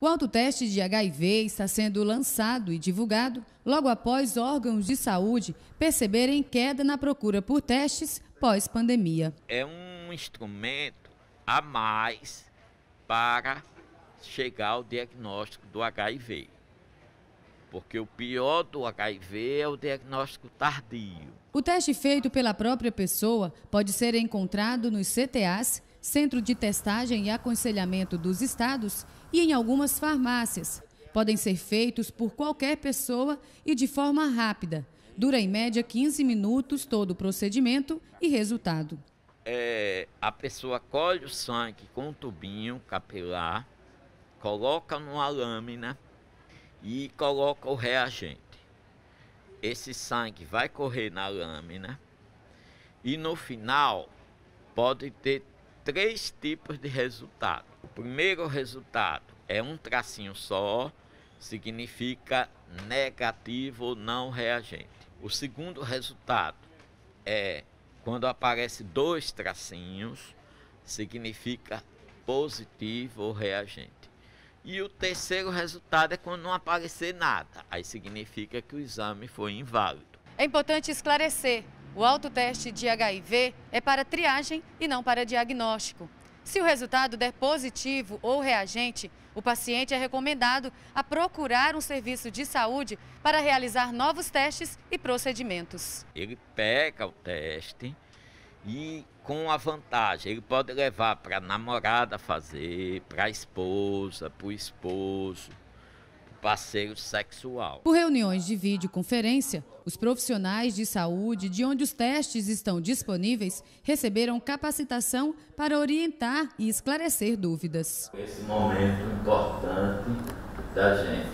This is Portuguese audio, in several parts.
O autoteste de HIV está sendo lançado e divulgado logo após órgãos de saúde perceberem queda na procura por testes pós-pandemia. É um instrumento a mais para chegar ao diagnóstico do HIV. Porque o pior do HIV é o diagnóstico tardio. O teste feito pela própria pessoa pode ser encontrado nos CTAs centro de testagem e aconselhamento dos estados e em algumas farmácias. Podem ser feitos por qualquer pessoa e de forma rápida. Dura em média 15 minutos todo o procedimento e resultado. É, a pessoa colhe o sangue com um tubinho capilar, coloca numa lâmina e coloca o reagente. Esse sangue vai correr na lâmina e no final pode ter três tipos de resultado. O primeiro resultado é um tracinho só, significa negativo ou não reagente. O segundo resultado é quando aparece dois tracinhos, significa positivo ou reagente. E o terceiro resultado é quando não aparecer nada, aí significa que o exame foi inválido. É importante esclarecer o autoteste de HIV é para triagem e não para diagnóstico. Se o resultado der positivo ou reagente, o paciente é recomendado a procurar um serviço de saúde para realizar novos testes e procedimentos. Ele pega o teste e com a vantagem, ele pode levar para a namorada fazer, para a esposa, para o esposo passeio sexual. Por reuniões de videoconferência, os profissionais de saúde, de onde os testes estão disponíveis, receberam capacitação para orientar e esclarecer dúvidas. Esse momento importante da gente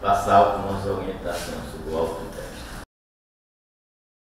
passar algumas orientações sobre o autoteste.